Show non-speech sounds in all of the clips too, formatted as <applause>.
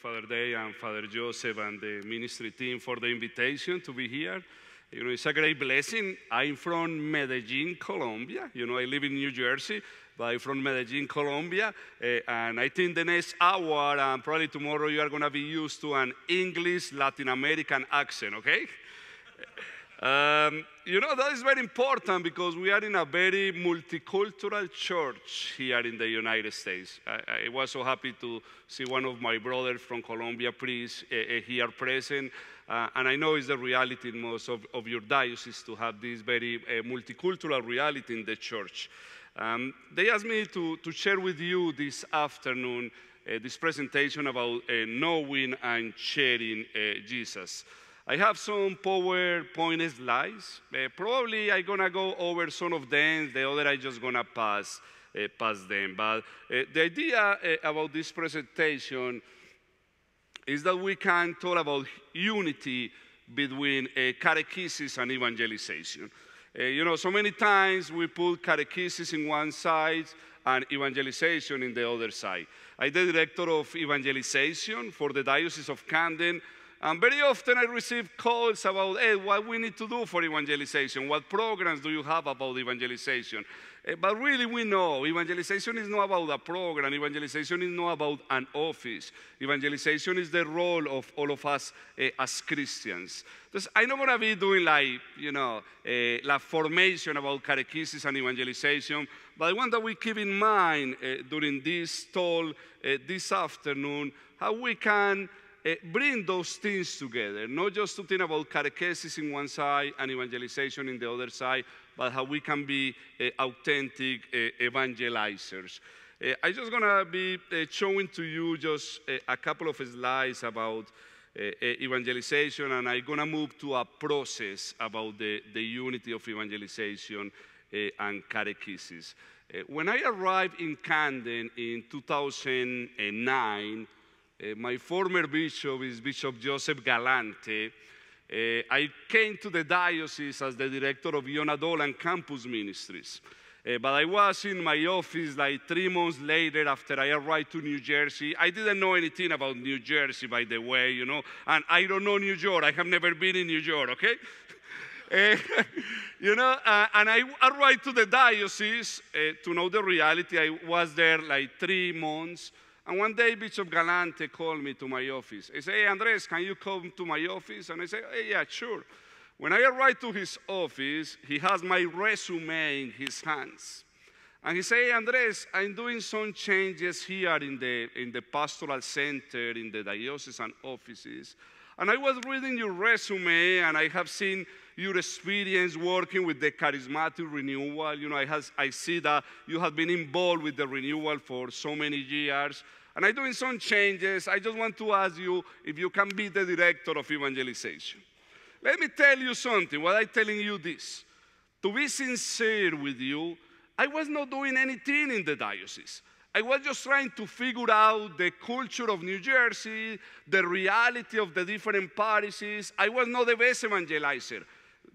Father Day and Father Joseph and the ministry team for the invitation to be here. You know, it's a great blessing. I'm from Medellin, Colombia. You know, I live in New Jersey, but I'm from Medellin, Colombia. Uh, and I think the next hour and probably tomorrow you are going to be used to an English Latin American accent, okay? <laughs> um, you know, that is very important because we are in a very multicultural church here in the United States. I, I was so happy to see one of my brothers from Colombia uh, here present. Uh, and I know it's the reality in most of, of your diocese to have this very uh, multicultural reality in the church. Um, they asked me to, to share with you this afternoon uh, this presentation about knowing and sharing Jesus. I have some PowerPoint slides. Uh, probably I'm gonna go over some of them, the other I'm just gonna pass, uh, pass them. But uh, the idea uh, about this presentation is that we can talk about unity between uh, catechesis and evangelization. Uh, you know, so many times we put catechesis in one side and evangelization in the other side. I'm the director of evangelization for the Diocese of Camden and very often I receive calls about, hey, what we need to do for evangelization. What programs do you have about evangelization? Eh, but really, we know evangelization is not about a program. Evangelization is not about an office. Evangelization is the role of all of us uh, as Christians. Because I'm not going to be doing like, you know, uh, eh, like formation about catechesis and evangelization, but I want that we keep in mind uh, during this talk this afternoon how we can uh, bring those things together, not just to think about catechesis in one side and evangelization in the other side, but how we can be uh, authentic uh, evangelizers. I'm just going to be showing to you just a couple of slides about evangelization, and I'm going to move to a process about the, the unity of evangelization and catechesis. when I arrived in Camden in 2009, Eh, my former bishop is Bishop Joseph Galante. Uh, I came to the diocese as the director of Yonadolan Campus Ministries. Uh, but I was in my office like three months later after I arrived to New Jersey. I didn't know anything about New Jersey, by the way, you know, and I don't know New York. I have never been in New York, okay? Uh, <laughs> <laughs> you know, uh, and I arrived to the diocese uh, to know the reality. I was there like three months. And one day, Bishop Galante called me to my office. He said, Hey, Andres, can you come to my office? And I said, Hey, yeah, sure. When I arrived to his office, he has my resume in his hands. And he said, hey, Andres, I'm doing some changes here in the, in the pastoral center, in the diocesan offices. And I was reading your resume, and I have seen your experience working with the charismatic renewal. You know, I, has, I see that you have been involved with the renewal for so many years. And I'm doing some changes. I just want to ask you if you can be the director of evangelization. Let me tell you something Why I'm telling you this. To be sincere with you, I was not doing anything in the diocese. I was just trying to figure out the culture of New Jersey, the reality of the different parishes. I was not the best evangelizer.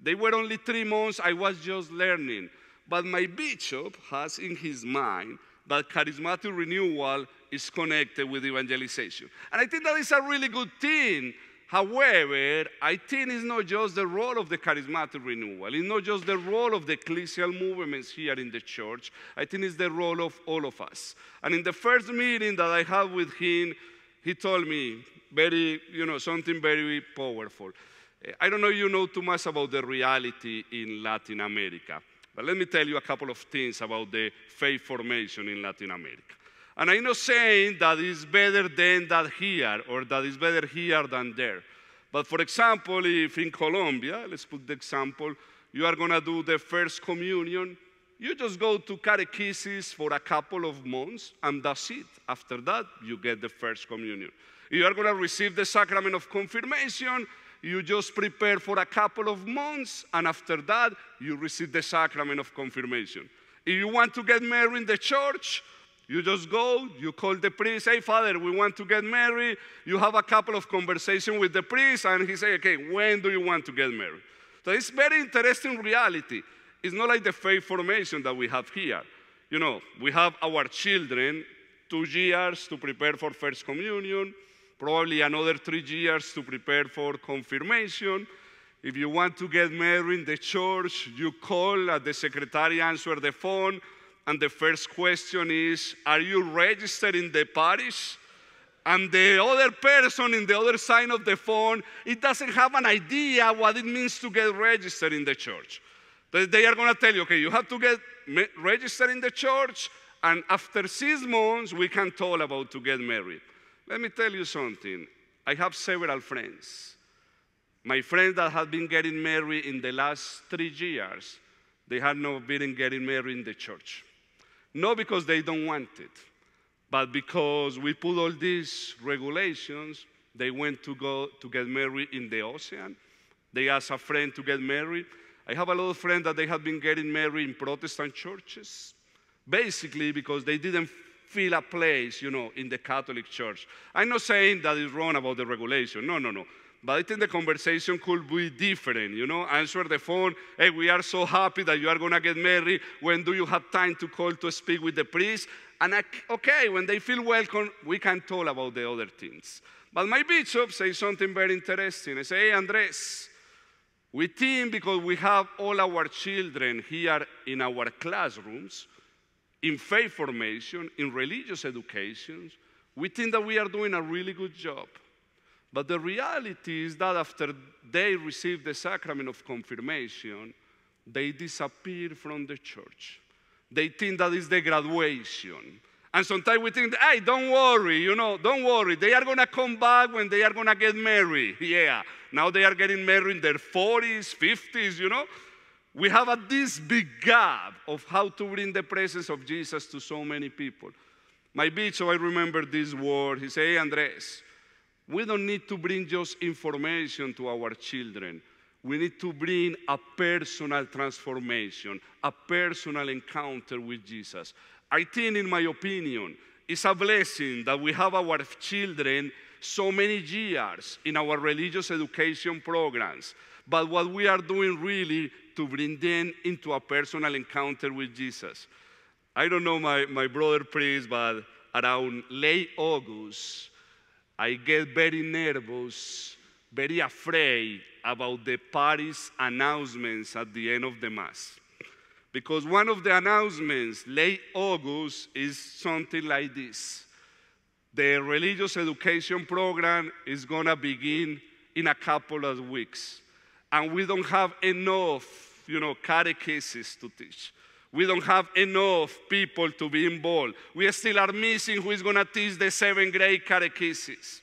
They were only three months, I was just learning. But my bishop has in his mind but charismatic renewal is connected with evangelization. And I think that is a really good thing. However, I think it's not just the role of the charismatic renewal, it's not just the role of the ecclesial movements here in the church. I think it's the role of all of us. And in the first meeting that I had with him, he told me very, you know, something very powerful. Eh, I don't know if you know too much about the reality in Latin America. But let me tell you a couple of things about the faith formation in Latin America. And I'm not saying that it's better than that here or that it's better here than there. But for example, if in Colombia, let's put the example, you are going to do the first communion, you just go to catechesis for a couple of months and that's it. After that, you get the first communion. You are going to receive the sacrament of confirmation you just prepare for a couple of months, and after that, you receive the sacrament of confirmation. If you want to get married in the church, you just go, you call the priest, hey, Father, we want to get married. You have a couple of conversations with the priest, and he say, okay, when do you want to get married? So it's very interesting reality. It's not like the faith formation that we have here. You know, we have our children two years to prepare for First Communion, probably another three years to prepare for confirmation. If you want to get married in the church, you call at the secretary, answer the phone, and the first question is, are you registered in the parish? And the other person in the other side of the phone, it doesn't have an idea what it means to get registered in the church. They are going to tell you, okay, you have to get registered in the church, and after six months, we can talk about to get married. Let me tell you something. I have several friends. My friends that have been getting married in the last three years, they have not been getting married in the church. Not because they don't want it, but because we put all these regulations, they went to go to get married in the ocean. They asked a friend to get married. I have a lot of friends that they have been getting married in Protestant churches, basically because they didn't fill a place, you know, in the Catholic Church. I'm not saying that is wrong about the regulation. No, no, no. But I think the conversation could be different, you know. Answer the phone. Hey, we are so happy that you are gonna get married. When do you have time to call to speak with the priest? And I, okay, when they feel welcome, we can talk about the other things. But my bishop says something very interesting. I say, hey, Andres, we think because we have all our children here in our classrooms, in faith formation, in religious education, we think that we are doing a really good job. But the reality is that after they receive the sacrament of confirmation, they disappear from the church. They think that is the graduation. And sometimes we think, hey, don't worry, you know, don't worry. They are going to come back when they are going to get married. <laughs> Yeah. Now they are getting married in their 40s, 50s, you know we have a, this big gap of how to bring the presence of Jesus to so many people. My bishop, oh, I remember this word. He said, hey, Andres, we don't need to bring just information to our children. We need to bring a personal transformation, a personal encounter with Jesus. I think, in my opinion, it's a blessing that we have our children so many years in our religious education programs but what we are doing really to bring them into a personal encounter with Jesus. I don't know my, my brother priest, but around late August, I get very nervous, very afraid about the parish announcements at the end of the Mass. Because one of the announcements, late August, is something like this The religious education program is going to begin in a couple of weeks and we don't have enough, you know, catechesis to teach. We don't have enough people to be involved. We still are missing who is going to teach the seven grade catechesis.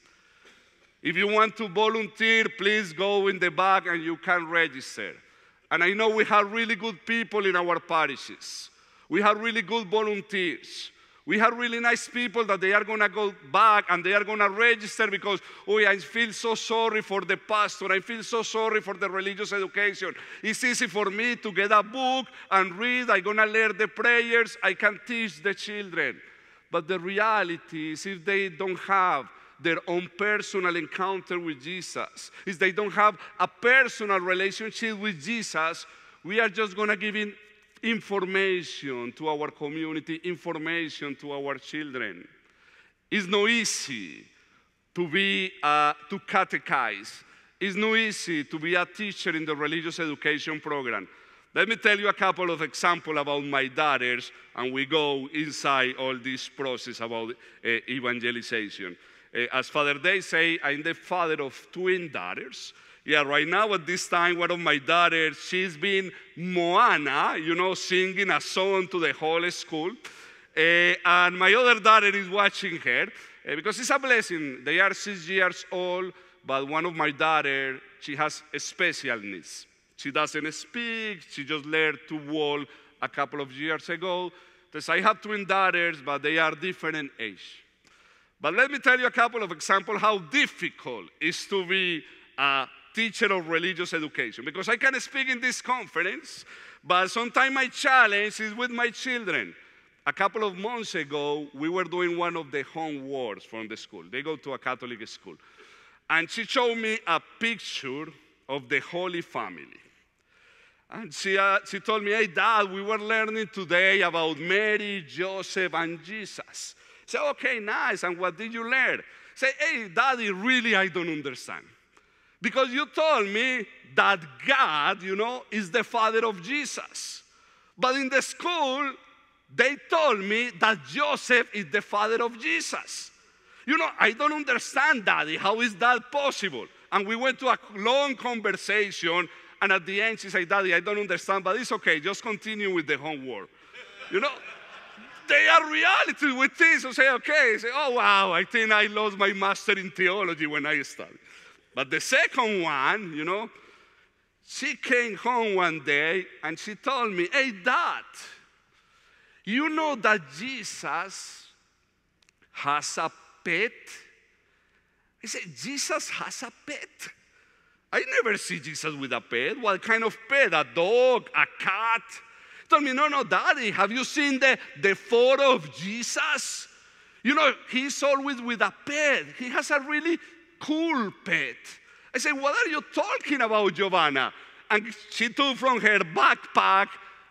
If you want to volunteer, please go in the back and you can register. And I know we have really good people in our parishes. We have really good volunteers. We have really nice people that they are going to go back and they are going to register because, oh, I feel so sorry for the pastor. I feel so sorry for the religious education. It's easy for me to get a book and read. I'm going to learn the prayers. I can teach the children. But the reality is, if they don't have their own personal encounter with Jesus, if they don't have a personal relationship with Jesus, we are just going to give in information to our community, information to our children. It's not easy to be, uh, to catechize. It's not easy to be a teacher in the religious education program. Let me tell you a couple of examples about my daughters, and we go inside all this process about uh, evangelization. Uh, as Father Day say, I'm the father of twin daughters. Yeah, right now at this time, one of my daughters, she's been Moana, you know, singing a song to the whole school. Uh, and my other daughter is watching her uh, because it's a blessing. They are six years old, but one of my daughters she has special needs. She doesn't speak, she just learned to walk a couple of years ago. Because I have twin daughters, but they are different age. But let me tell you a couple of examples how difficult it is to be a teacher of religious education because I can speak in this conference, but sometimes my challenge is with my children. A couple of months ago, we were doing one of the homeworks from the school. They go to a Catholic school. And she showed me a picture of the Holy Family. And she, uh, she told me, hey, Dad, we were learning today about Mary, Joseph, and Jesus. I said, okay, nice. And what did you learn? Say, hey, Daddy, really, I don't understand. Because you told me that God, you know, is the father of Jesus. But in the school, they told me that Joseph is the father of Jesus. You know, I don't understand, Daddy. How is that possible? And we went to a long conversation, and at the end, she said, Daddy, I don't understand, but it's okay. Just continue with the homework. You know, they are reality with this. I say, okay. I say, oh, wow, I think I lost my master in theology when I started. But the second one, you know, she came home one day and she told me, Hey, Dad, you know that Jesus has a pet? I said, Jesus has a pet? I never see Jesus with a pet. What kind of pet? A dog? A cat? He told me, No, no, Daddy, have you seen the, the photo of Jesus? You know, he's always with a pet. He has a really cool pet. I said, What are you talking about, Giovanna? And she took from her backpack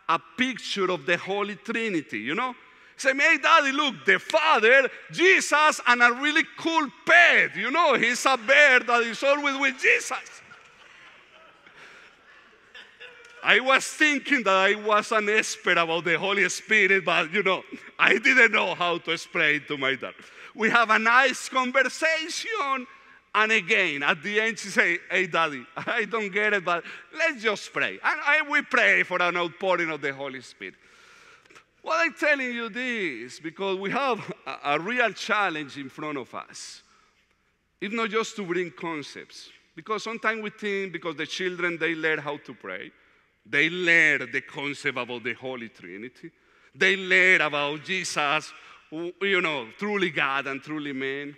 a picture of the Holy Trinity, you know? Say, hey, daddy, look, the Father, Jesus, and a really cool pet. You know, he's a bear that is always with Jesus. I was thinking that I was an expert about the Holy Spirit, but you know, I didn't know how to explain to my dad. We have a nice conversation and again. At the end, she said, Hey, Daddy, <laughs> I don't get it, but let's just pray. And we pray for an outpouring of the Holy Spirit. Why I'm telling you this? Because we have a, a real challenge in front of us. It's not just to bring concepts, because sometimes we think because the children they learn how to pray, they learn the concept about the Holy Trinity, they learn about Jesus, you know, truly God and truly man.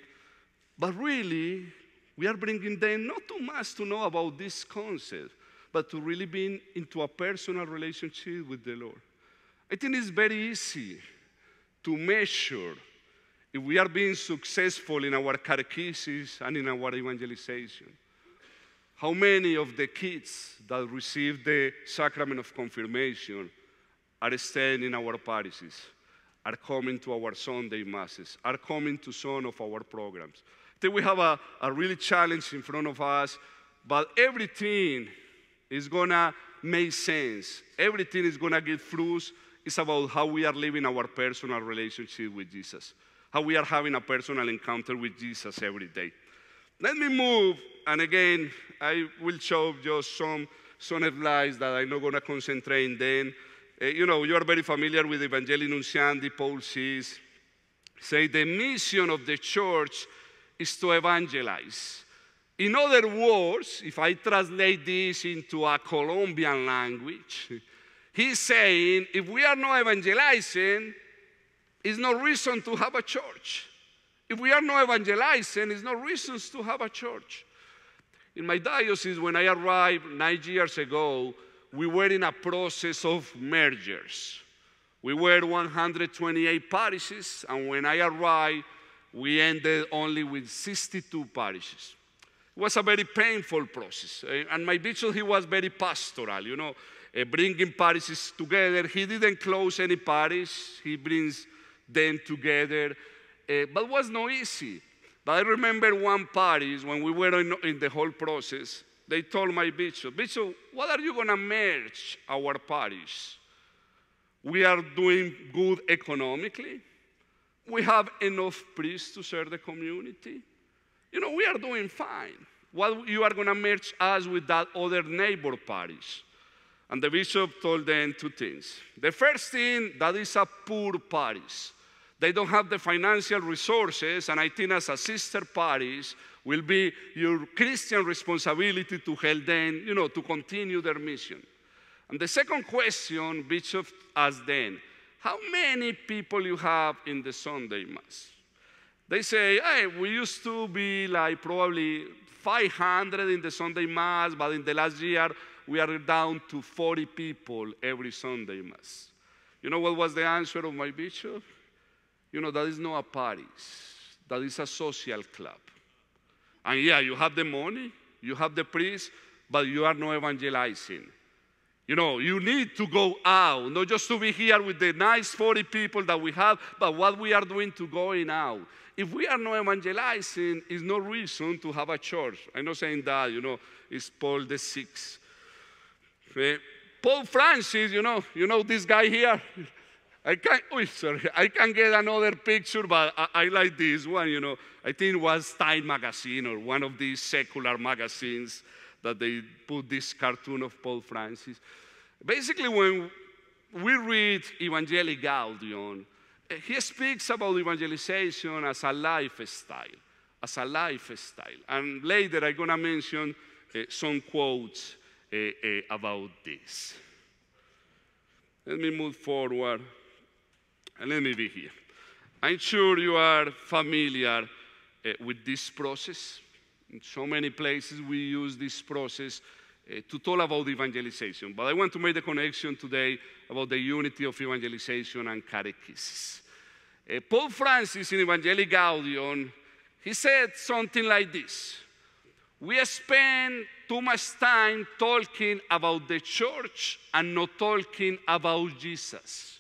But really, we are bringing them not too much to know about this concept, but to really be into a personal relationship with the Lord. I think it's very easy to measure if we are being successful in our catechesis and in our evangelization. How many of the kids that receive the sacrament of confirmation are staying in our parishes, are coming to our Sunday masses, are coming to some of our programs? we have a, a really challenge in front of us, but everything is gonna make sense. Everything is gonna get fruits. It's about how we are living our personal relationship with Jesus, how we are having a personal encounter with Jesus every day. Let me move, and again, I will show just some, some slides that I'm not gonna concentrate in then. Uh, you know, you are very familiar with Evangelii Nunciandi, Paul says, say the mission of the church is to evangelize. In other words, if I translate this into a Colombian language, he's saying if we are not evangelizing, it's no reason to have a church. If we are not evangelizing, it's no reasons to have a church. In my diocese, when I arrived nine years ago, we were in a process of mergers. We were 128 parishes, and when I arrived, we ended only with 62 parishes. It was a very painful process. Eh, and my bishop, he was very pastoral, you know, eh, bringing parishes together. He didn't close any parish, he brings them together. Eh, but but was not easy. But I remember one parish when we were in, in the whole process, they told my bishop, Bishop, what are you going to merge our parish? We are doing good economically we have enough priests to serve the community. You know, we are doing fine. What you are going to merge us with that other neighbor parish? And the bishop told them two things. The first thing, that is a poor parish. They don't have the financial resources, and I think as a sister parish, will be your Christian responsibility to help them, you know, to continue their mission. And the second question, Bishop asked them, how many people you have in the Sunday Mass. They say, hey, we used to be like probably 500 in the Sunday Mass, but in the last year, we are down to 40 people every Sunday Mass. You know what was the answer of my bishop? You know, that is not a party, that is a social club. And yeah, you have the money, you have the priest, but you are not evangelizing. You know, you need to go out, not just to be here with the nice 40 people that we have, but what we are doing to going out. If we are not evangelizing, it's no reason to have a church. I'm not saying that, you know, it's Paul the Sixth. Okay. Eh, Paul Francis, you know, you know this guy here. <laughs> I can, oh, sorry, I can get another picture, but I, I like this one, you know. I think it was Time magazine or one of these secular magazines that they put this cartoon of Pope Francis. Basically, when we read Evangelii Gaudium, eh, he speaks about evangelization as a lifestyle, as a lifestyle. And later I'm going to mention uh, some quotes uh, uh, about this. Let me move forward and let me be here. I'm sure you are familiar with this process. In so many places, we use this process uh, to talk about evangelization. But I want to make the connection today about the unity of evangelization and catechesis. Uh, eh, Pope Francis in Evangelii Gaudium, he said something like this. We spend too much time talking about the church and not talking about Jesus.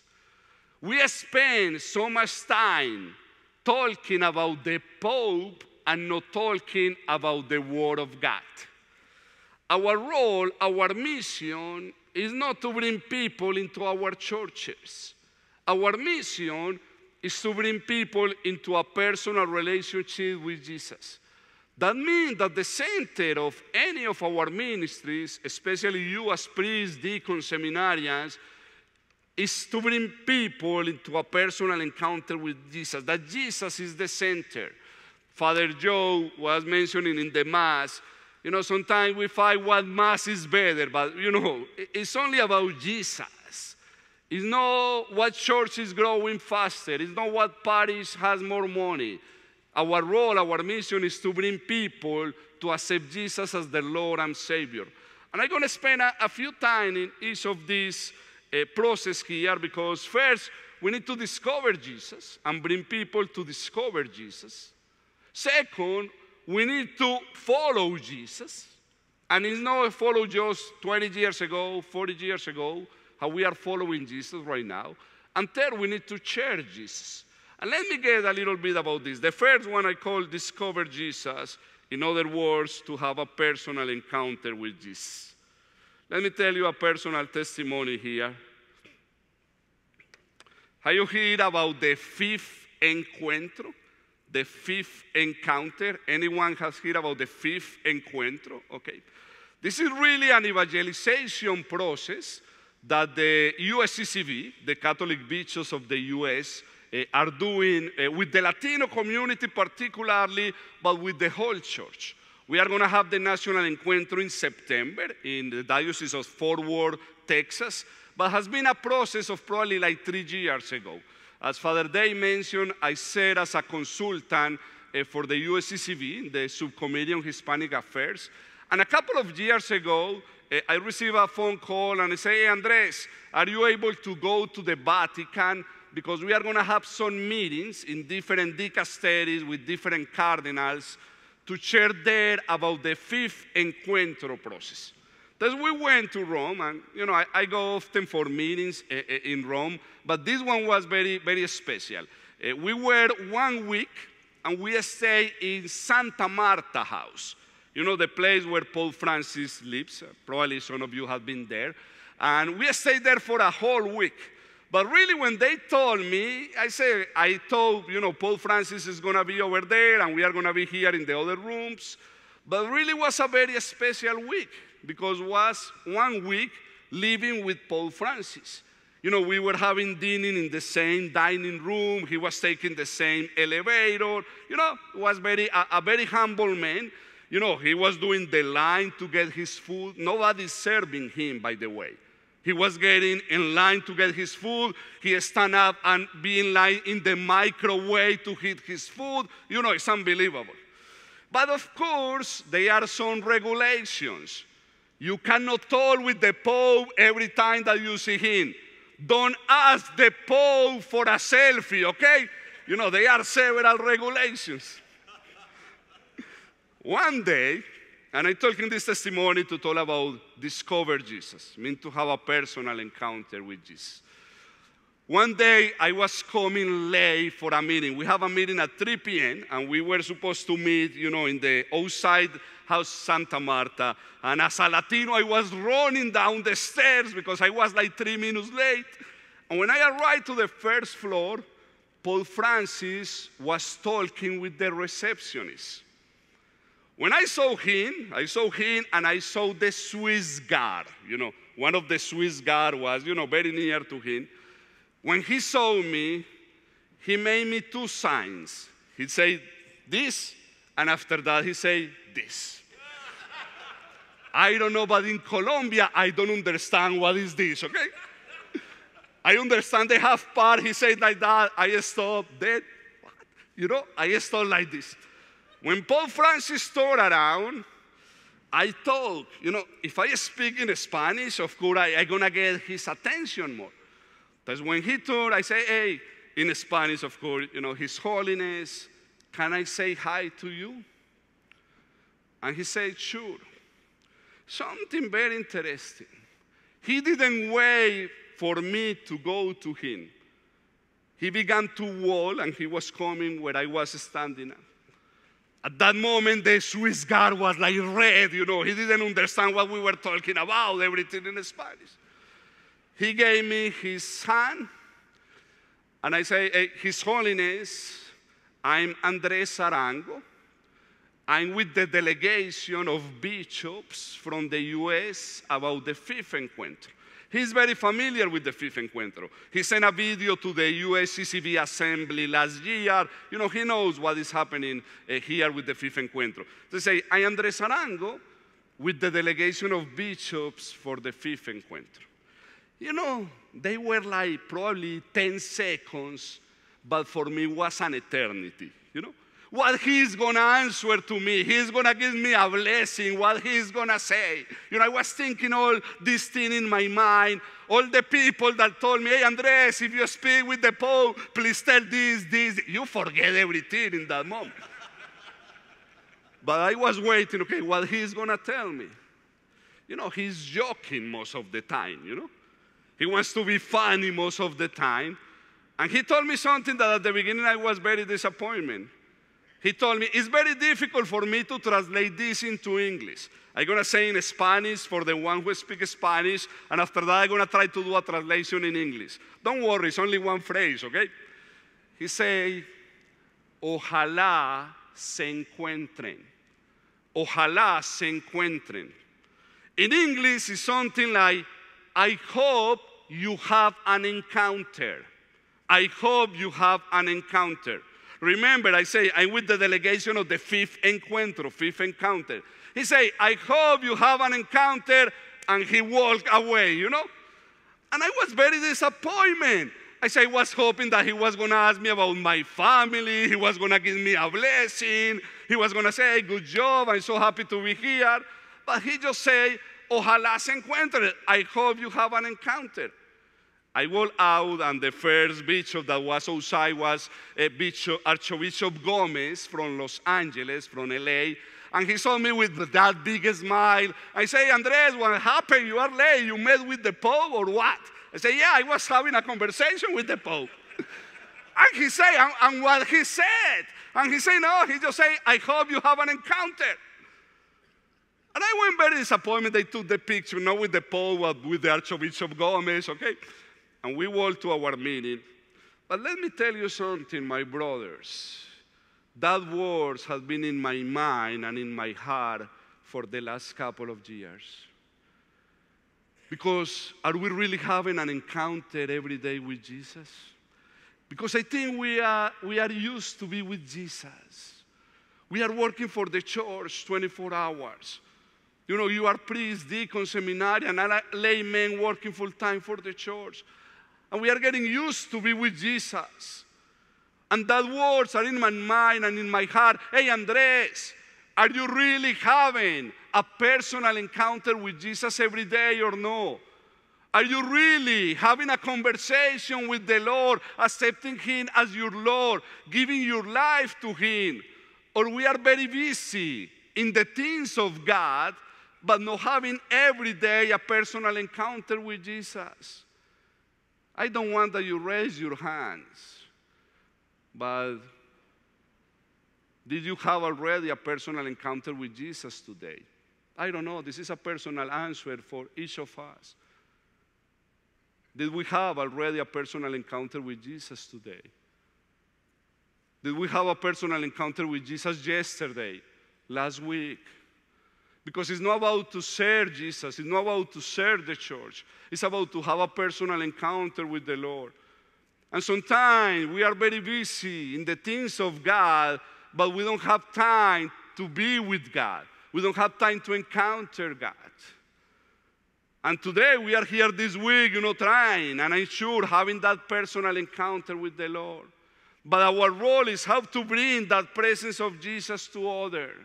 We spend so much time talking about the Pope and not talking about the Word of God. Our role, our mission is not to bring people into our churches. Our mission is to bring people into a personal relationship with Jesus. That means that the center of any of our ministries, especially you as priests, deacons, seminarians, is to bring people into a personal encounter with Jesus, that Jesus is the center. Father Joe was mentioning in the Mass. You know, sometimes we fight what Mass is better, but you know, it's only about Jesus. It's not what church is growing faster. It's not what parish has more money. Our role, our mission is to bring people to accept Jesus as the Lord and Savior. And I'm going to spend a, a, few time in each of these uh, process here because first we need to discover Jesus and bring people to discover Jesus. Second, we need to follow Jesus. And it's not a follow just 20 years ago, 40 years ago, how we are following Jesus right now. And third, we need to share Jesus. And let me get a little bit about this. The first one I call discover Jesus. In other words, to have a personal encounter with Jesus. Let me tell you a personal testimony here. Have you heard about the fifth encuentro? the fifth encounter. Anyone has heard about the fifth encuentro? Okay. This is really an evangelization process that the USCCB, the Catholic Bishops of the US, uh, eh, are doing uh, with the Latino community particularly, but with the whole church. We are going to have the National Encuentro in September in the Diocese of Fort Worth, Texas, but has been a process of probably like three years ago. As Father Day mentioned, I serve as a consultant uh, for the USCCB, the Subcommittee on Hispanic Affairs. And a couple of years ago, uh, I received a phone call and I say, hey, Andres, are you able to go to the Vatican? Because we are going to have some meetings in different dicasteries with different cardinals to share there about the fifth encuentro process. As we went to Rome, and you know, I, I go often for meetings eh, eh, in Rome, but this one was very, very special. Eh, we were one week, and we stayed in Santa Marta House. You know, the place where Pope Francis lives. Probably some of you have been there. And we stayed there for a whole week. But really, when they told me, I said, I thought, you know, Pope Francis is going to be over there and we are going to be here in the other rooms. But really was a very special week because was one week living with Pope Francis. You know, we were having dinner in the same dining room. He was taking the same elevator. You know, was very a, a very humble man. You know, he was doing the line to get his food. Nobody serving him, by the way. He was getting in line to get his food. He stand up and be in line in the microwave to heat his food. You know, it's unbelievable. But of course, there are some regulations. You cannot talk with the Pope every time that you see him. Don't ask the Pope for a selfie, okay? You know, there are several regulations. One day, and I'm talking this testimony to talk about discover Jesus, mean to have a personal encounter with Jesus. One day I was coming late for a meeting. We have a meeting at 3 p.m. and we were supposed to meet, you know, in the outside House Santa Marta. And as a Latino, I was running down the stairs because I was like three minutes late. And when I arrived to the first floor, Paul Francis was talking with the receptionist. When I saw him, I saw him and I saw the Swiss guard. You know, one of the Swiss guard was, you know, very near to him. When he saw me, he made me two signs. He said this, and after that he said, this. I don't know, but in Colombia, I don't understand what is this, okay? I understand they half part. He said like that. I stop dead. What? You know, I stop like this. When Pope Francis turned around, I talk. You know, if I speak in Spanish, of course, I, am gonna get his attention more. Because when he turned, I say, "Hey," in Spanish, of course. You know, His Holiness, can I say hi to you? And he said, Sure. Something very interesting. He didn't wait for me to go to him. He began to walk, and he was coming where I was standing at. At that moment, the Swiss guard was like red, you know. He didn't understand what we were talking about, everything in Spanish. He gave me his hand, and I say, hey, His Holiness, I'm Andres Arango. I'm with the delegation of bishops from the US about the fifth encuentro. He's very familiar with the fifth encuentro. He sent a video to the US CCB assembly last year. You know, he knows what is happening uh, here with the fifth encuentro. They say, I am Andres Arango with the delegation of bishops for the fifth encuentro. You know, they were like probably 10 seconds, but for me was an eternity, you know? what he's going to answer to me. He's going to give me a blessing, what he's going to say. You know, I was thinking all this thing in my mind. All the people that told me, hey, Andres, if you speak with the Pope, please tell this, this. You forget everything in that moment. but I was waiting, okay, what he's going to tell me. You know, he's joking most of the time, you know. He wants to be funny most of the time. And he told me something that at the beginning I was very disappointed he told me, It's very difficult for me to translate this into English. I'm going to say in Spanish for the one who speaks Spanish, and after that, I'm going to try to do a translation in English. Don't worry, it's only one phrase, okay? He said, Ojalá se encuentren. Ojalá se encuentren. In English, it's something like, I hope you have an encounter. I hope you have an encounter. Remember, I say, I'm with the delegation of the fifth encuentro, fifth encounter. He say, I hope you have an encounter, and he walked away, you know? And I was very disappointed. I say, I was hoping that he was gonna ask me about my family, he was gonna give me a blessing, he was gonna say, good job, I'm so happy to be here. But he just say, ojalá se encuentre, I hope you have an encounter. I walked out, and the first bishop that was outside was bishop, Archbishop Gomez from Los Angeles, from LA. And he saw me with that big smile. I say, Andres, what happened? You are late. You met with the Pope or what? I say, yeah, I was having a conversation with the Pope. <laughs> and he say, and, and what he said. And he say, no, he just say, I hope you have an encounter. And I went very disappointed. They took the picture, not with the Pope, but with the Archbishop Gomez, okay? and we walk to our meeting. But let me tell you something, my brothers. That word has been in my mind and in my heart for the last couple of years. Because are we really having an encounter every day with Jesus? Because I think we are, we are used to be with Jesus. We are working for the church 24 hours. You know, you are priest, deacon, seminarian, and laymen working full time for the church. And we are getting used to be with Jesus. And that words are in my mind and in my heart. Hey, Andres, are you really having a personal encounter with Jesus every day or no? Are you really having a conversation with the Lord, accepting Him as your Lord, giving your life to Him? Or we are very busy in the things of God, but not having every day a personal encounter with Jesus. I don't want that you raise your hands, but did you have already a personal encounter with Jesus today? I don't know. This is a personal answer for each of us. Did we have already a personal encounter with Jesus today? Did we have a personal encounter with Jesus yesterday, last week? because it's not about to serve Jesus, it's not about to serve the church, it's about to have a personal encounter with the Lord. And sometimes we are very busy in the things of God, but we don't have time to be with God. We don't have time to encounter God. And today we are here this week, you know, trying, and I'm sure having that personal encounter with the Lord. But our role is how to bring that presence of Jesus to others.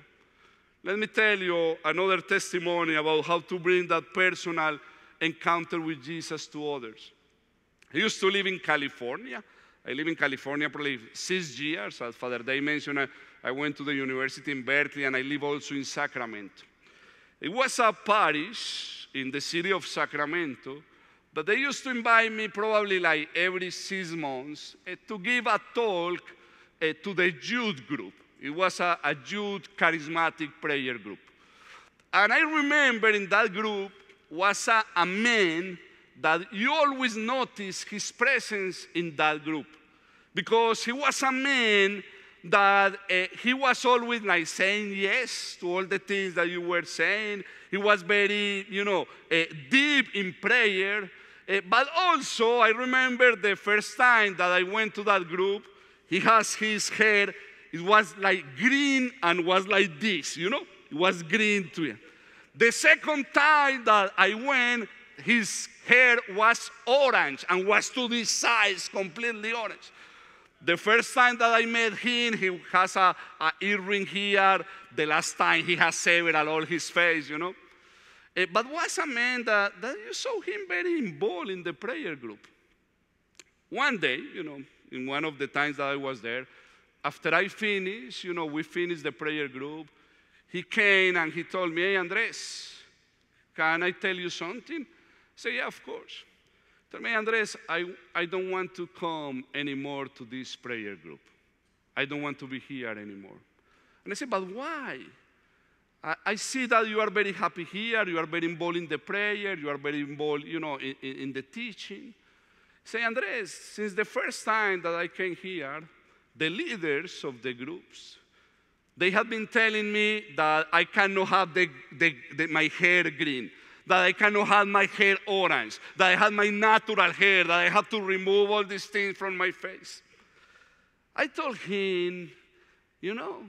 Let me tell you another testimony about how to bring that personal encounter with Jesus to others. I used to live in California. I live in California probably six years. As Father Day mentioned, I, went to the university in Berkeley and I live also in Sacramento. It was a parish in the city of Sacramento that they used to invite me probably like every six months eh, to give a talk eh, to the youth group. It was a, a youth charismatic prayer group. And I remember in that group was a, a man that you always notice his presence in that group because he was a man that uh, he was always like saying yes to all the things that you were saying. He was very, you know, uh, deep in prayer. Uh, but also, I remember the first time that I went to that group, he has his hair it was like green and was like this, you know? It was green to him. The second time that I went, his hair was orange and was to this size, completely orange. The first time that I met him, he has a, a earring here. The last time he has several all his face, you know. Eh, but was a man that, that you saw him very involved in the prayer group. One day, you know, in one of the times that I was there, after I finished, you know, we finished the prayer group, he came and he told me, Hey, Andres, can I tell you something? I said, Yeah, of course. Tell me, Andres, I, I don't want to come anymore to this prayer group. I don't want to be here anymore. And I said, But why? I, I see that you are very happy here, you are very involved in the prayer, you are very involved, you know, in, in, in the teaching. Say, Andres, since the first time that I came here, the leaders of the groups, they have been telling me that I cannot have the, the, the, my hair green, that I cannot have my hair orange, that I have my natural hair, that I have to remove all these things from my face. I told him, You know,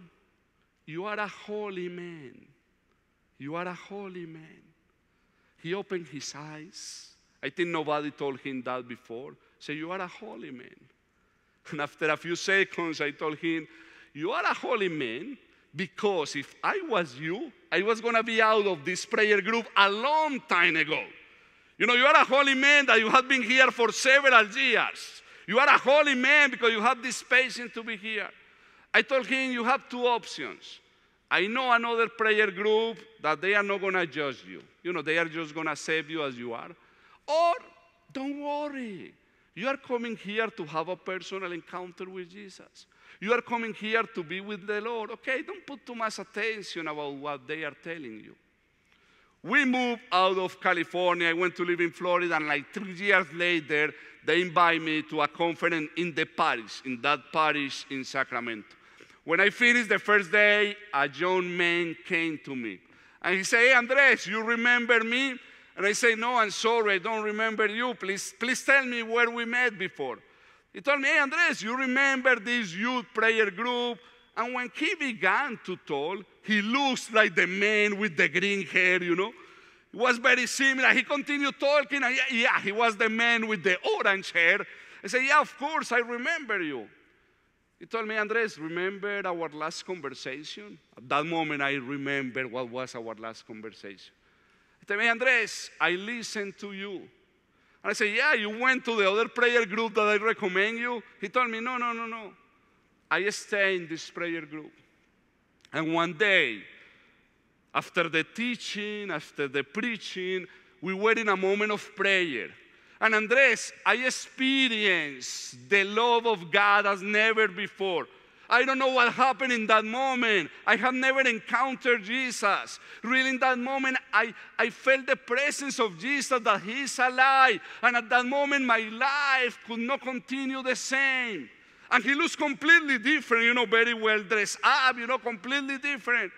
you are a holy man. You are a holy man. He opened his eyes. I think nobody told him that before. Say, so You are a holy man. <laughs> And after a few seconds, I told him, You are a holy man because if I was you, I was going to be out of this prayer group a long time ago. You know, you are a holy man that you have been here for several years. You are a holy man because you have this patience to be here. I told him, You have two options. I know another prayer group that they are not going to judge you. You know, they are just going to save you as you are. Or don't worry. You are coming here to have a personal encounter with Jesus. You are coming here to be with the Lord. Okay, don't put too much attention about what they are telling you. We moved out of California. I went to live in Florida, and like three years later, they invited me to a conference in the parish, in that parish in Sacramento. When I finished the first day, a young man came to me and he said, Hey, Andres, you remember me? And I say, No, I'm sorry, I don't remember you. Please, please tell me where we met before. He told me, Hey, Andres, you remember this youth prayer group? And when he began to talk, he looks like the man with the green hair, you know. It was very similar. He continued talking, and yeah, yeah he was the man with the orange hair. I said, Yeah, of course, I remember you. He told me, Andres, remember our last conversation? At that moment, I remember what was our last conversation. He said, Andres, I listened to you. And I said, Yeah, you went to the other prayer group that I recommend you. He told me, No, no, no, no. I stay in this prayer group. And one day, after the teaching, after the preaching, we were in a moment of prayer. And Andres, I experienced the love of God as never before. I don't know what happened in that moment. I have never encountered Jesus. Really, in that moment, I, I felt the presence of Jesus that He's alive. And at that moment, my life could not continue the same. And he looks completely different, you know, very well dressed up, you know, completely different.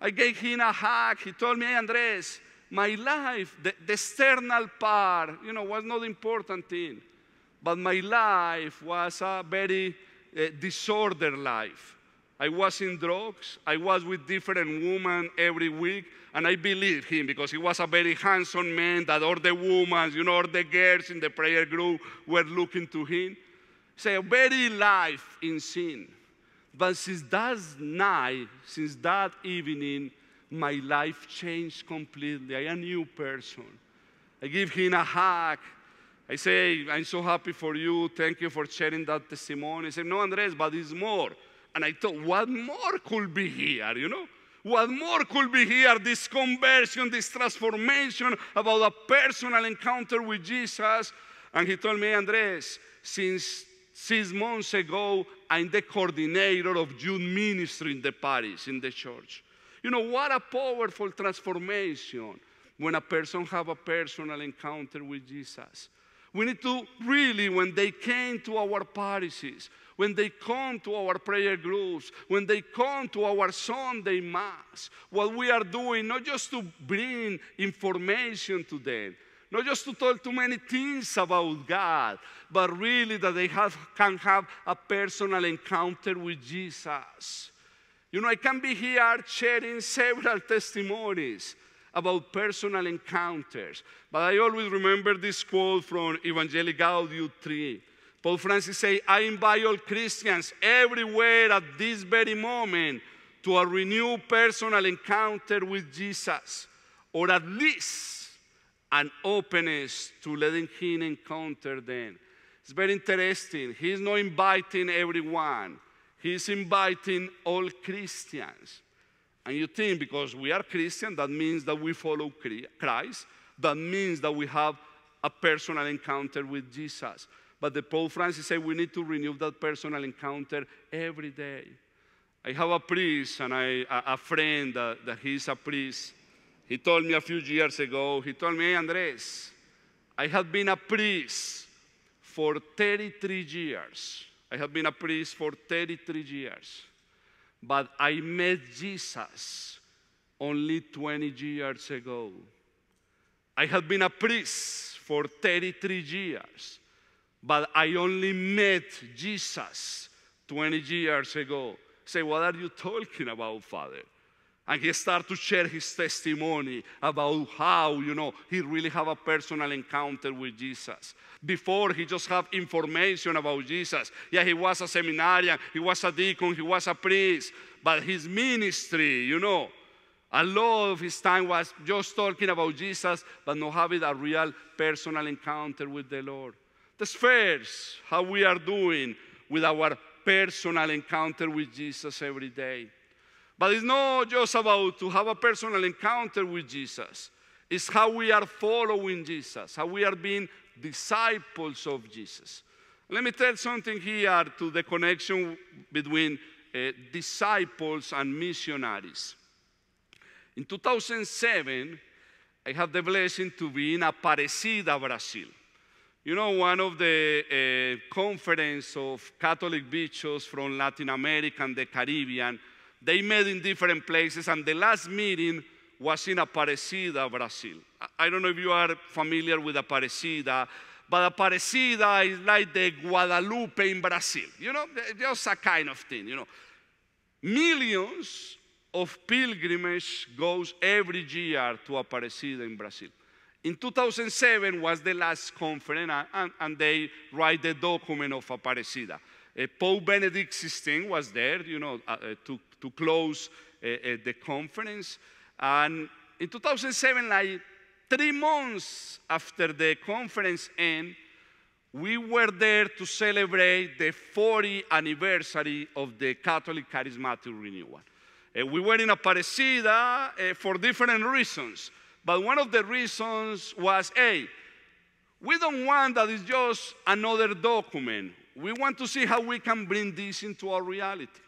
I gave him a hug. He told me, hey, Andres, my life, the, the, external part, you know, was not important thing. But my life was a very Disorder disordered life. I was in drugs. I was with different women every week. And I believed him because he was a very handsome man that all the women, you know, all the girls in the prayer group were looking to him. Say, so very life in sin. But since that night, since that evening, my life changed completely. I am a new person. I give him a hug. I say, I'm so happy for you. Thank you for sharing that testimony. I say, no, Andres, but it's more. And I thought, what more could be here, you know? What more could be here? This conversion, this transformation about a personal encounter with Jesus. And he told me, Andres, since six months ago, I'm the coordinator of youth ministry in the parish, in the church. You know, what a powerful transformation when a person have a personal encounter with Jesus. We need to really, when they came to our parishes, when they come to our prayer groups, when they come to our Sunday Mass, what we are doing, not just to bring information to them, not just to tell too many things about God, but really that they have, can have a personal encounter with Jesus. You know, I can be here sharing several testimonies about personal encounters. But I always remember this quote from Evangelii Gaudium 3. Paul Francis say, I invite all Christians everywhere at this very moment to a renewed personal encounter with Jesus, or at least an openness to letting Him encounter them. It's very interesting. He's not inviting everyone, He's inviting all Christians. And you think because we are Christian, that means that we follow Christ, that means that we have a personal encounter with Jesus. But the Pope Francis said we need to renew that personal encounter every day. I have a priest and I, a, a friend that, that he's a priest. He told me a few years ago, he told me, hey, Andres, I have been a priest for 33 years. I have been a priest for 33 years. But I met Jesus only 20 years ago. I had been a priest for 33 years, but I only met Jesus 20 years ago. Say, what are you talking about, Father? and he started to share his testimony about how you know he really have a personal encounter with jesus before he just have information about jesus yeah he was a seminarian he was a deacon he was a priest but his ministry you know a lot of his time was just talking about jesus but not having a real personal encounter with the lord that's first how we are doing with our personal encounter with jesus every day but it's not just about to have a personal encounter with Jesus. It's how we are following Jesus, how we are being disciples of Jesus. Let me tell something here to the connection between uh, disciples and missionaries. In 2007, I had the blessing to be in Aparecida, Brazil. You know, one of the uh, conference of Catholic bishops from Latin America and the Caribbean they met in different places, and the last meeting was in Aparecida, Brazil. I don't know if you are familiar with Aparecida, but Aparecida is like the Guadalupe in Brazil. You know, eh, just a kind of thing, you know. Millions of pilgrims goes every year to Aparecida in Brazil. In 2007 was the last conference, and, and they write the document of Aparecida. Uh, eh, Pope Benedict XVI was there, you know, uh, uh, to to close eh, eh, the conference. And in 2007, like three months after the conference end, we were there to celebrate the 40th anniversary of the Catholic Charismatic Renewal. Uh, we were in a parecida uh, for different reasons, but one of the reasons was hey, we don't want that it's just another document. We want to see how we can bring this into our reality.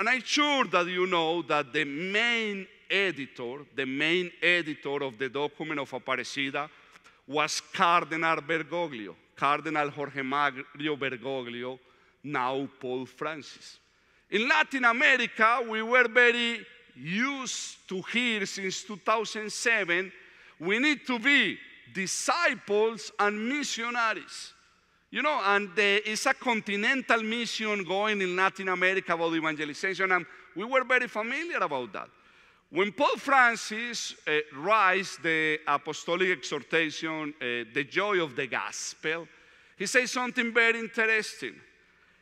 And I'm sure that you know that the main editor, the main editor of the document of Aparecida was Cardinal Bergoglio, Cardinal Jorge Mario Bergoglio, now Pope Francis. In Latin America, we were very used to hear since 2007 we need to be disciples and missionaries. You know, and there is a continental mission going in Latin America about evangelization, and we were very familiar about that. When Pope Francis uh, writes the apostolic exhortation, uh, The Joy of the Gospel, he says something very interesting.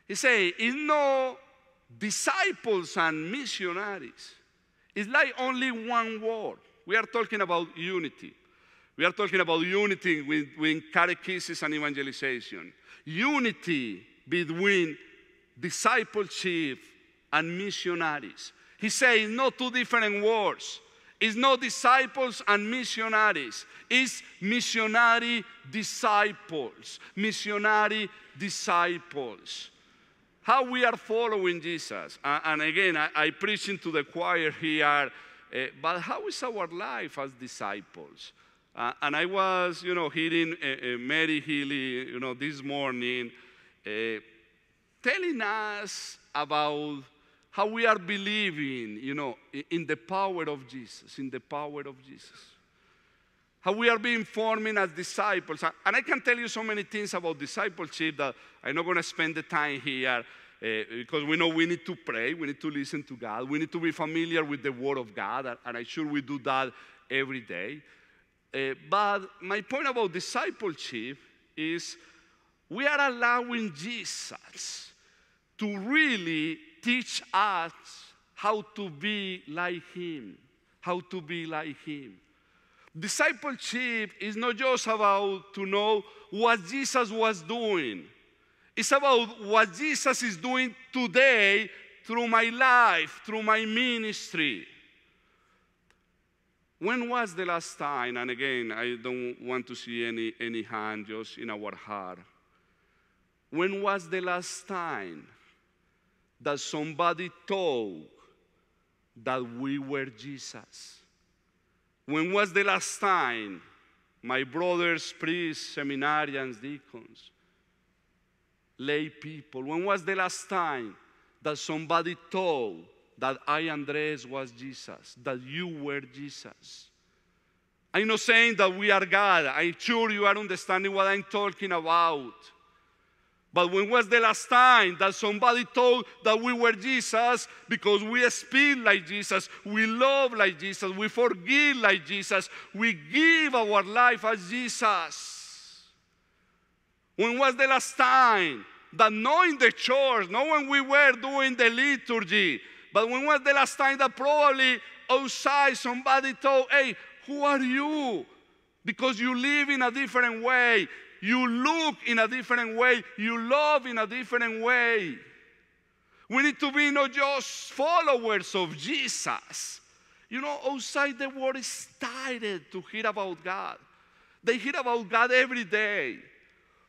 He says, "In no disciples and missionaries, it's like only one word. We are talking about unity. We are talking about unity between catechesis and evangelization, unity between discipleship and missionaries. He says not two different words. It's not disciples and missionaries. It's missionary disciples. Missionary disciples. How we are following Jesus. And again, I, preach into the choir here, eh, but how is our life as disciples? Uh, and I was, you know, hearing uh, uh, Mary Healy, you know, this morning, uh, telling us about how we are believing, you know, in the power of Jesus, in the power of Jesus. How we are being formed as disciples. And I can tell you so many things about discipleship that I'm not going to spend the time here uh, because we know we need to pray, we need to listen to God, we need to be familiar with the Word of God, and I'm sure we do that every day. Uh, but my point about discipleship is we are allowing Jesus to really teach us how to be like Him, how to be like Him. Discipleship is not just about to know what Jesus was doing. It's about what Jesus is doing today through my life, through my ministry. When was the last time, and again, I don't want to see any, any hand just in our heart. When was the last time that somebody told that we were Jesus? When was the last time, my brothers, priests, seminarians, deacons, lay people, when was the last time that somebody told that I, Andres, was Jesus, that you were Jesus. I'm not saying that we are God. I'm sure you are understanding what I'm talking about. But when was the last time that somebody told that we were Jesus because we speak like Jesus, we love like Jesus, we forgive like Jesus, we give our life as Jesus? When was the last time that knowing the church, knowing we were doing the liturgy, but when was the last time that probably outside somebody told, hey, who are you? Because you live in a different way, you look in a different way, you love in a different way. We need to be not just followers of Jesus. You know, outside the world is tired to hear about God. They hear about God every day.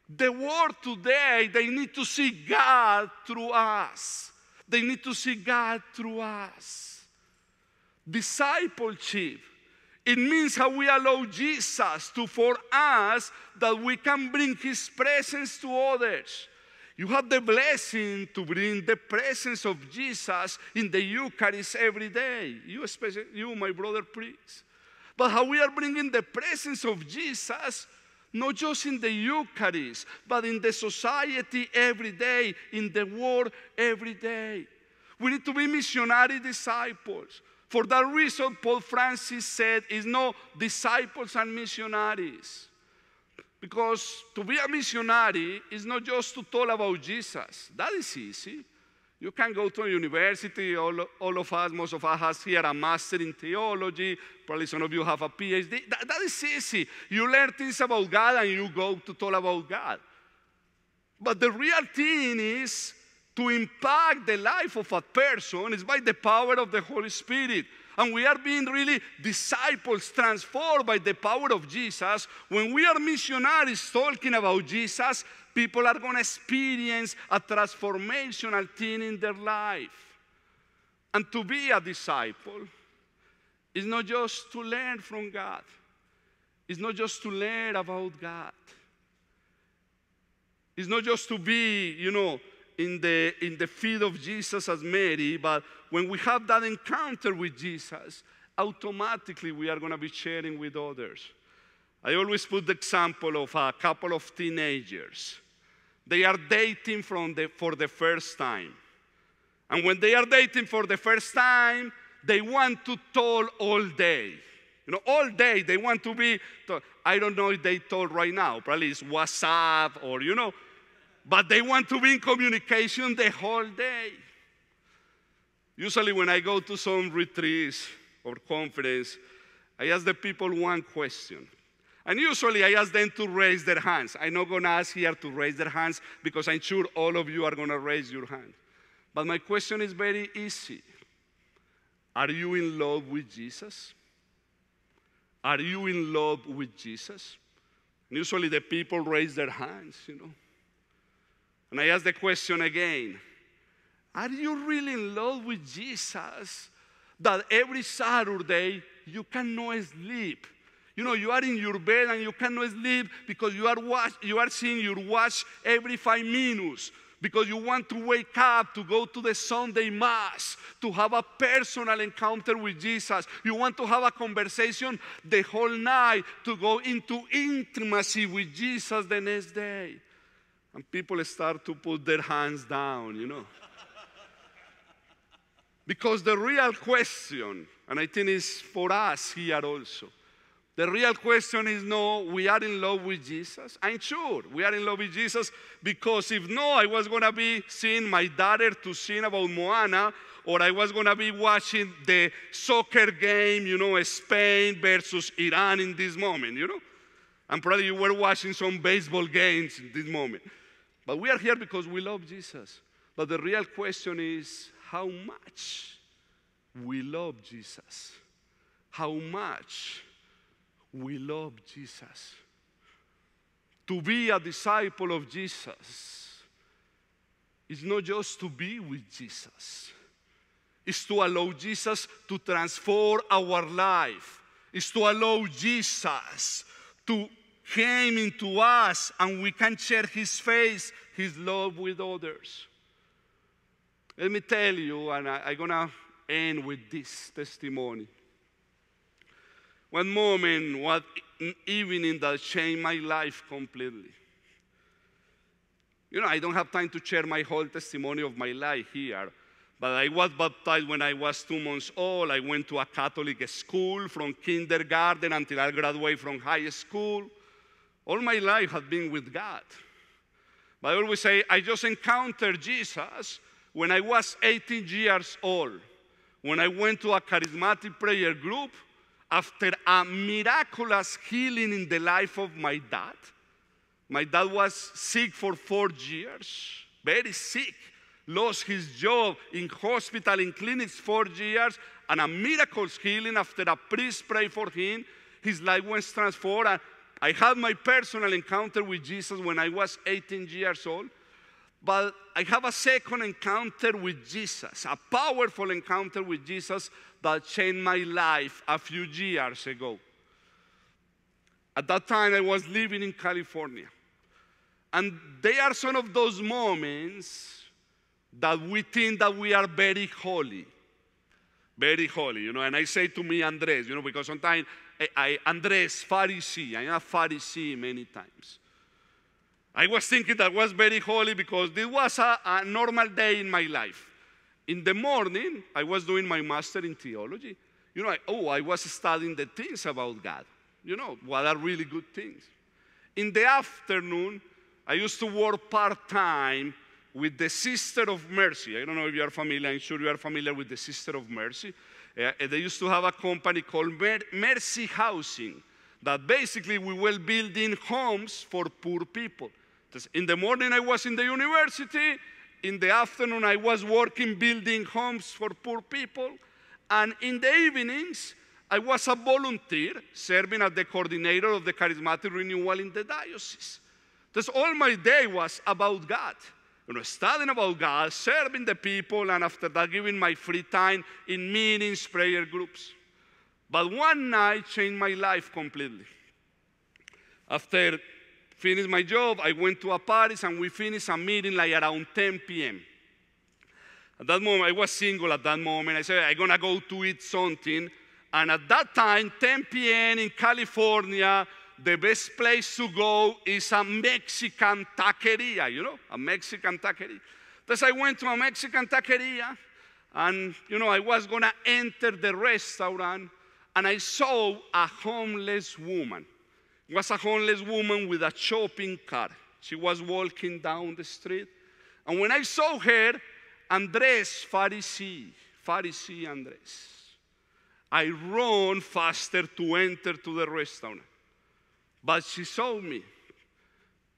The world today, they need to see God through us. They need to see God through us. Discipleship. It means how we allow Jesus to for us that we can bring his presence to others. You have the blessing to bring the presence of Jesus in the Eucharist every day. You, especially you, my brother, please. But how we are bringing the presence of Jesus not just in the Eucharist, but in the society every day, in the world every day. We need to be missionary disciples. For that reason, Paul Francis said, it's no disciples and missionaries. Because to be a missionary is not just to talk about Jesus, that is easy. You can go to university, all, all of us, most of us has here a master in theology, probably some of you have a PhD. That, that is easy. You learn things about God and you go to talk about God. But the real thing is to impact the life of a person is by the power of the Holy Spirit. And we are being really disciples transformed by the power of Jesus. When we are missionaries talking about Jesus, People are going to experience a transformational thing in their life. And to be a disciple is not just to learn from God, it's not just to learn about God. It's not just to be, you know, in the, in the feet of Jesus as Mary, but when we have that encounter with Jesus, automatically we are going to be sharing with others. I always put the example of a couple of teenagers they are dating the, for the first time. And when they are dating for the first time, they want to talk all day. You know, all day they want to be. Tall. I don't know if they talk right now. Probably it's WhatsApp or you know, but they want to be in communication the whole day. Usually, when I go to some retreats or conference, I ask the people one question: and usually I ask them to raise their hands. I'm not going to ask here to raise their hands because I'm sure all of you are going to raise your hand. But my question is very easy Are you in love with Jesus? Are you in love with Jesus? And usually the people raise their hands, you know. And I ask the question again Are you really in love with Jesus that every Saturday you cannot sleep? You know, you are in your bed and you cannot sleep because you are, watch, you are seeing your watch every five minutes because you want to wake up, to go to the Sunday Mass, to have a personal encounter with Jesus. You want to have a conversation the whole night, to go into intimacy with Jesus the next day. And people start to put their hands down, you know. because the real question, and I think it's for us here also, the real question is no, we are in love with Jesus. I'm sure we are in love with Jesus because if no, I was going to be seeing my daughter to sing about Moana or I was going to be watching the soccer game, you know, Spain versus Iran in this moment, you know. I'm probably you were watching some baseball games in this moment. But we are here because we love Jesus. But the real question is how much we love Jesus. How much we love Jesus. To be a disciple of Jesus is not just to be with Jesus, it's to allow Jesus to transform our life, it's to allow Jesus to came into us and we can share his face, his love with others. Let me tell you, and I, I'm gonna end with this testimony. One moment, one evening that changed my life completely. You know, I don't have time to share my whole testimony of my life here, but I was baptized when I was two months old. I went to a Catholic school from kindergarten until I graduated from high school. All my life had been with God. But I always say, I just encountered Jesus when I was 18 years old, when I went to a charismatic prayer group after a miraculous healing in the life of my dad. My dad was sick for four years, very sick, lost his job in hospital, in clinics four years, and a miracle healing after a priest prayed for him. His life was transformed. I had my personal encounter with Jesus when I was 18 years old, but I have a second encounter with Jesus, a powerful encounter with Jesus that changed my life a few years ago. At that time, I was living in California. And they are some of those moments that we think that we are very holy. Very holy, you know. And I say to me, Andres, you know, because sometimes I, eh, I Andres, Pharisee, I am a Pharisee many times. I was thinking that was very holy because this was a, a normal day in my life in the morning, I was doing my master in theology. You know, I, oh, I was studying the things about God. You know, what are really good things. In the afternoon, I used to work part time with the Sister of Mercy. I don't know if you are familiar, I'm sure you are familiar with the Sister of Mercy. Uh, they used to have a company called Mer- Mercy Housing that basically we were building homes for poor people. In the morning, I was in the university in the afternoon, I was working building homes for poor people. And in the evenings, I was a volunteer serving as the coordinator of the charismatic renewal in the diocese. That's all my day was about God. You know, studying about God, serving the people, and after that, giving my free time in meetings, prayer groups. But one night changed my life completely. After finished my job. I went to a party, and we finished a meeting like around 10 p.m. At that moment, I was single at that moment. I said, I'm going to go to eat something. And at that time, 10 p.m. in California, the best place to go is a Mexican taqueria, you know, a Mexican taqueria. Thus, I went to a Mexican taqueria, and, you know, I was going to enter the restaurant, and I saw a homeless woman was a homeless woman with a shopping cart. She was walking down the street. And when I saw her, Andres, Pharisee, Pharisee Andres, I ran faster to enter to the restaurant. But she saw me.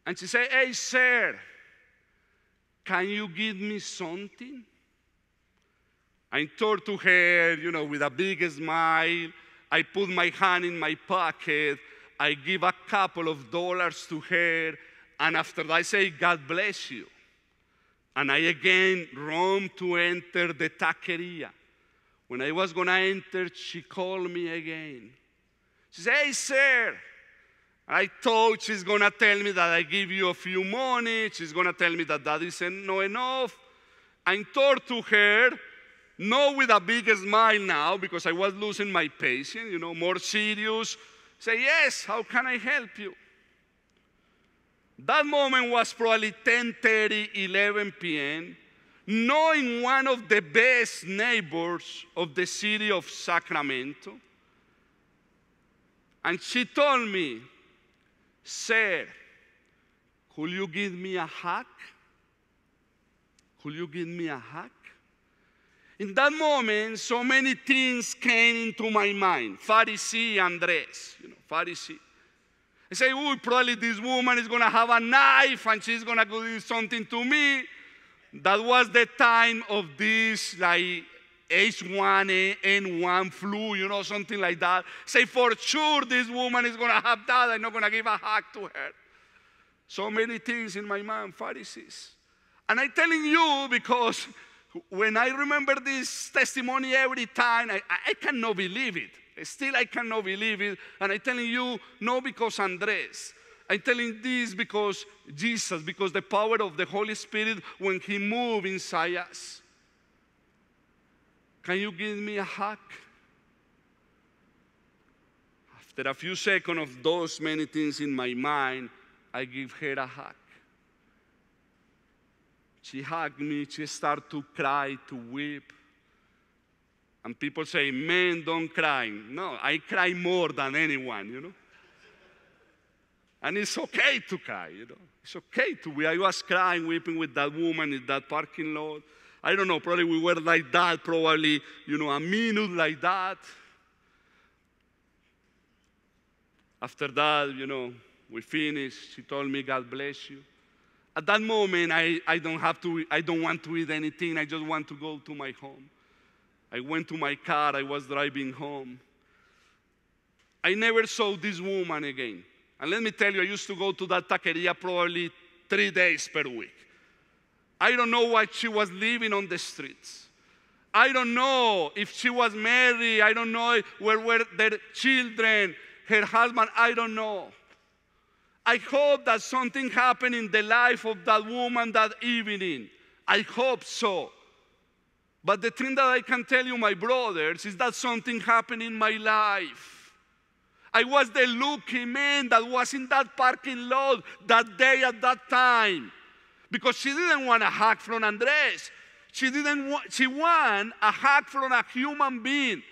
And she said, Hey, sir, can you give me something? I turned to her, you know, with a big smile. I put my hand in my pocket I give a couple of dollars to her, and after I say, God bless you, and I again roam to enter the taqueria. When I was gonna enter, she called me again. She said, Hey, sir. I thought she's gonna tell me that I give you a few money. She's gonna tell me that that isn't no enough. I turned to her, not with a big smile now, because I was losing my patience, you know, more serious, Say, yes, how can I help you? That moment was probably 10 30, 11 p.m., knowing one of the best neighbors of the city of Sacramento. And she told me, Sir, could you give me a hug? Could you give me a hug? In that moment, so many things came into my mind. Pharisee Andres, you know, Pharisee. I say, oh, probably this woman is going to have a knife and she's going to do something to me. That was the time of this, like, H1N1 flu, you know, something like that. Say, for sure, this woman is going to have that. I'm not going to give a hug to her. So many things in my mind, Pharisees. And I'm telling you because when I remember this testimony every time, I, I cannot believe it. Still, I cannot believe it. And I'm telling you, no, because Andres. I'm telling this because Jesus, because the power of the Holy Spirit when He moves inside us. Can you give me a hug? After a few seconds of those many things in my mind, I give her a hug. She hugged me. She started to cry, to weep. And people say, men don't cry. No, I cry more than anyone, you know. And it's okay to cry, you know. It's okay to weep. I was crying, weeping with that woman in that parking lot. I don't know, probably we were like that, probably, you know, a minute like that. After that, you know, we finished. She told me, God bless you. At that moment, I, I, don't have to, I don't want to eat anything. I just want to go to my home. I went to my car. I was driving home. I never saw this woman again. And let me tell you, I used to go to that taqueria probably three days per week. I don't know why she was living on the streets. I don't know if she was married. I don't know where were their children, her husband. I don't know. I hope that something happened in the life of that woman that evening. I hope so. But the thing that I can tell you, my brothers, is that something happened in my life. I was the lucky man that was in that parking lot that day at that time. Because she didn't want a hug from Andres. She didn't want, she won a hug from a human being.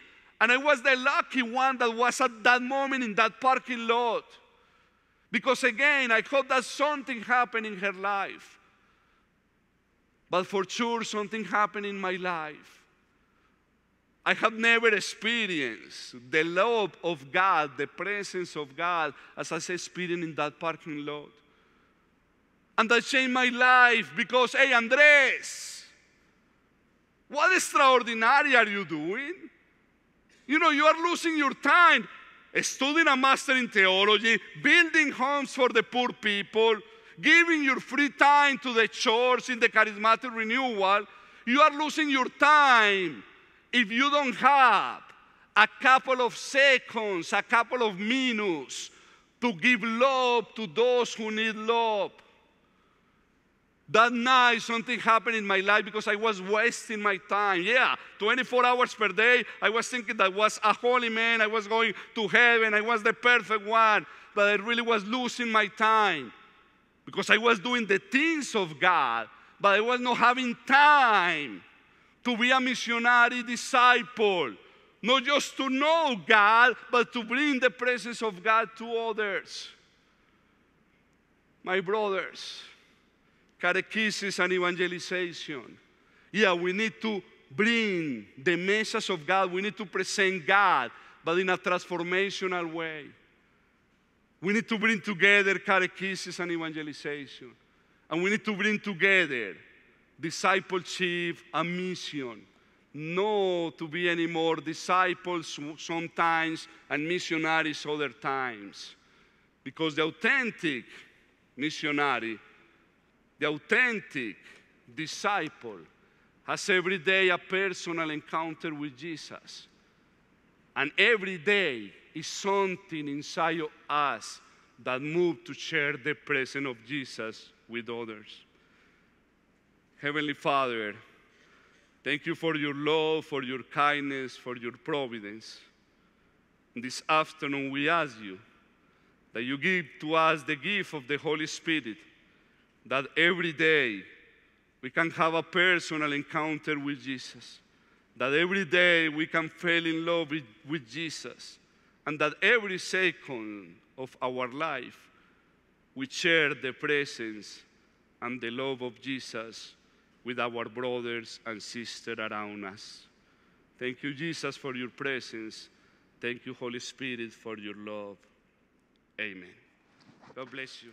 And I was the lucky one that was at that moment in that parking lot. Because again, I hope that something happened in her life. But for sure, something happened in my life. I have never experienced the love of God, the presence of God, as I experienced in that parking lot. And that changed my life because, hey, Andres, what extraordinary are you doing? You know, you are losing your time studying a master in theology, building homes for the poor people, giving your free time to the church in the charismatic renewal, you are losing your time if you don't have a couple of seconds, a couple of minutes to give love to those who need love. That night, something happened in my life because I was wasting my time. Yeah, 24 hours per day, I was thinking that I was a holy man, I was going to heaven, I was the perfect one, but I really was losing my time because I was doing the things of God, but I was not having time to be a missionary disciple, not just to know God, but to bring the presence of God to others. My brothers, catechesis and evangelization. Yeah, we need to bring the message of God. We need to present God, but in a transformational way. We need to bring together catechesis and evangelization. And we need to bring together discipleship and mission. No to be anymore disciples sometimes and missionaries other times. Because the authentic missionary the authentic disciple has every day a personal encounter with Jesus. And every day is something inside of us that moves to share the presence of Jesus with others. Heavenly Father, thank you for your love, for your kindness, for your providence. This afternoon, we ask you that you give to us the gift of the Holy Spirit that every day we can have a personal encounter with Jesus, that every day we can fall in love with, with Jesus, and that every second of our life we share the presence and the love of Jesus with our brothers and sisters around us. Thank you, Jesus, for your presence. Thank you, Holy Spirit, for your love. Amen. God bless you.